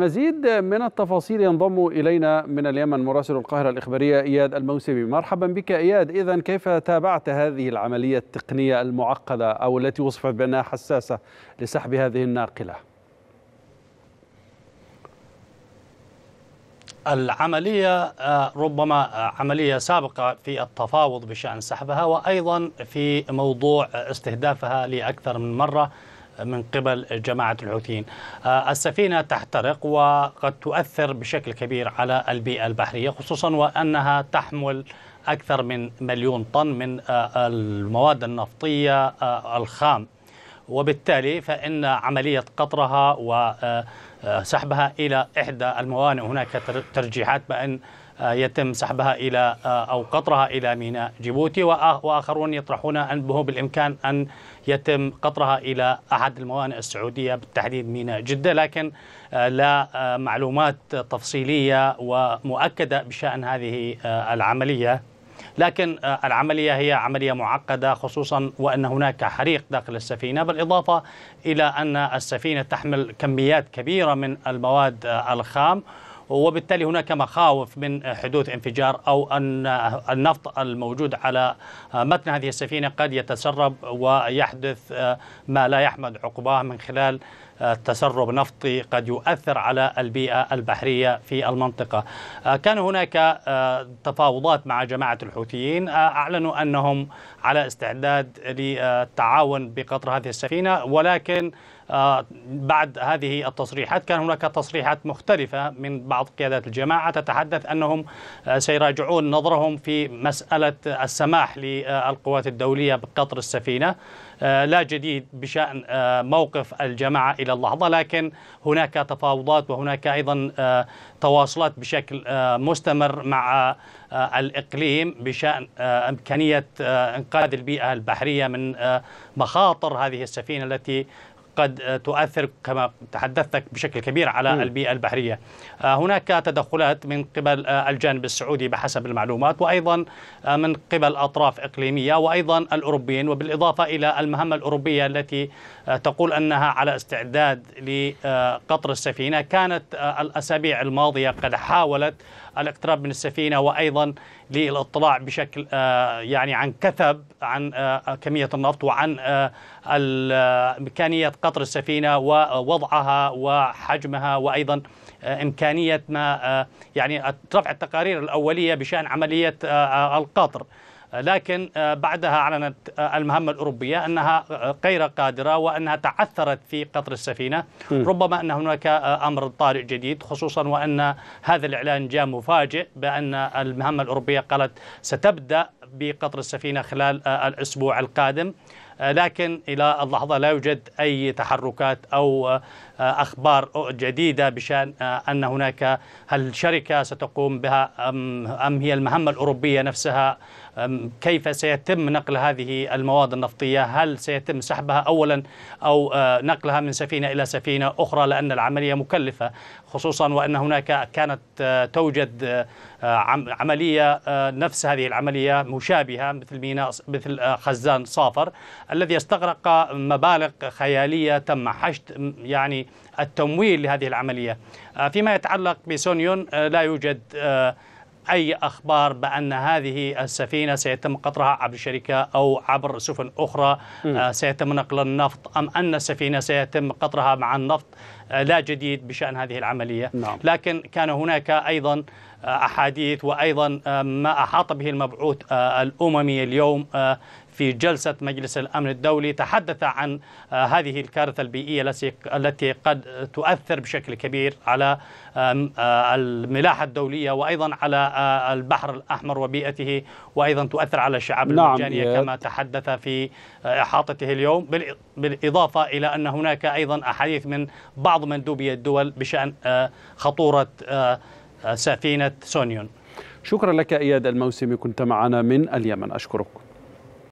لمزيد من التفاصيل ينضم إلينا من اليمن مراسل القاهرة الإخبارية إياد الموسمي مرحبا بك إياد إذا كيف تابعت هذه العملية التقنية المعقدة أو التي وصفت بأنها حساسة لسحب هذه الناقلة؟ العملية آه، ربما عملية سابقة في التفاوض بشأن سحبها وأيضا في موضوع استهدافها لأكثر من مرة من قبل جماعة الحوثيين آه، السفينة تحترق وقد تؤثر بشكل كبير على البيئة البحرية خصوصا وأنها تحمل أكثر من مليون طن من آه، المواد النفطية آه، الخام وبالتالي فإن عملية قطرها وسحبها إلى إحدى الموانئ هناك ترجيحات بأن يتم سحبها إلى آه، أو قطرها إلى ميناء جيبوتي وآخرون يطرحون أنه بالإمكان أن يتم قطرها إلى أحد الموانئ السعودية بالتحديد ميناء جدة لكن آه، لا آه، معلومات تفصيلية ومؤكدة بشأن هذه العملية لكن العملية هي عملية معقدة خصوصا وأن هناك حريق داخل السفينة بالإضافة إلى أن السفينة تحمل كميات كبيرة من المواد الخام وبالتالي هناك مخاوف من حدوث انفجار أو أن النفط الموجود على متن هذه السفينة قد يتسرب ويحدث ما لا يحمد عقباه من خلال تسرب نفطي قد يؤثر على البيئة البحرية في المنطقة كان هناك تفاوضات مع جماعة الحوثيين أعلنوا أنهم على استعداد للتعاون بقطر هذه السفينة ولكن آه، بعد هذه التصريحات كان هناك تصريحات مختلفة من بعض قيادات الجماعة تتحدث أنهم آه، سيراجعون نظرهم في مسألة السماح للقوات الدولية بقطر السفينة آه، لا جديد بشأن موقف الجماعة إلى اللحظة لكن هناك تفاوضات وهناك أيضا تواصلات بشكل مستمر مع الإقليم بشأن إمكانية إنقاذ البيئة البحرية من مخاطر هذه السفينة التي قد تؤثر كما تحدثت بشكل كبير على م. البيئة البحرية آه، هناك تدخلات من قبل آه، الجانب السعودي بحسب المعلومات وأيضا آه، من قبل أطراف إقليمية وأيضا الأوروبيين وبالإضافة إلى المهمة الأوروبية التي تقول أنها على استعداد لقطر السفينة كانت الأسابيع الماضية قد حاولت الاقتراب من السفينة وأيضا للاطلاع بشكل آه، يعني عن كثب عن آه، كمية النفط وعن إمكانية آه، قطر السفينة ووضعها وحجمها وأيضا إمكانية ما يعني رفع التقارير الأولية بشأن عملية القطر لكن آه، بعدها أعلنت آه، المهمة الأوروبية أنها آه، غير قادرة وأنها تعثرت في قطر السفينة م. ربما أن هناك أمر طارئ جديد خصوصا وأن هذا الإعلان جاء مفاجئ بأن المهمة الأوروبية قالت ستبدأ بقطر السفينة خلال الأسبوع القادم آه، لكن إلى اللحظة لا يوجد أي تحركات أو آه، أخبار جديدة بشأن آه، أن هناك هل الشركة ستقوم بها أم هي المهمة الأوروبية نفسها كيف سيتم نقل هذه المواد النفطية هل سيتم سحبها أولا أو نقلها من سفينة إلى سفينة أخرى لأن العملية مكلفة خصوصا وأن هناك كانت توجد عملية نفس هذه العملية مشابهة مثل ميناء مثل خزان صافر الذي استغرق مبالغ خيالية تم حشد يعني التمويل لهذه العملية آه، فيما يتعلق بسونيون آه، لا يوجد آه، أي أخبار بأن هذه السفينة سيتم قطرها عبر شركة أو عبر سفن أخرى م. سيتم نقل النفط أم أن السفينة سيتم قطرها مع النفط لا جديد بشأن هذه العملية نعم. لكن كان هناك أيضا أحاديث وأيضا ما أحاط به المبعوث الأممي اليوم في جلسة مجلس الأمن الدولي تحدث عن آه، هذه الكارثة البيئية التي قد تؤثر بشكل كبير على آه، الملاحة الدولية وأيضا على آه، البحر الأحمر وبيئته وأيضا تؤثر على الشعاب نعم كما تحدث في إحاطته اليوم بالإضافة إلى أن هناك أيضا أحاديث من بعض مندوبي الدول بشأن خطورة سفينة سونيون شكرا لك إياد الموسمي كنت معنا من اليمن أشكرك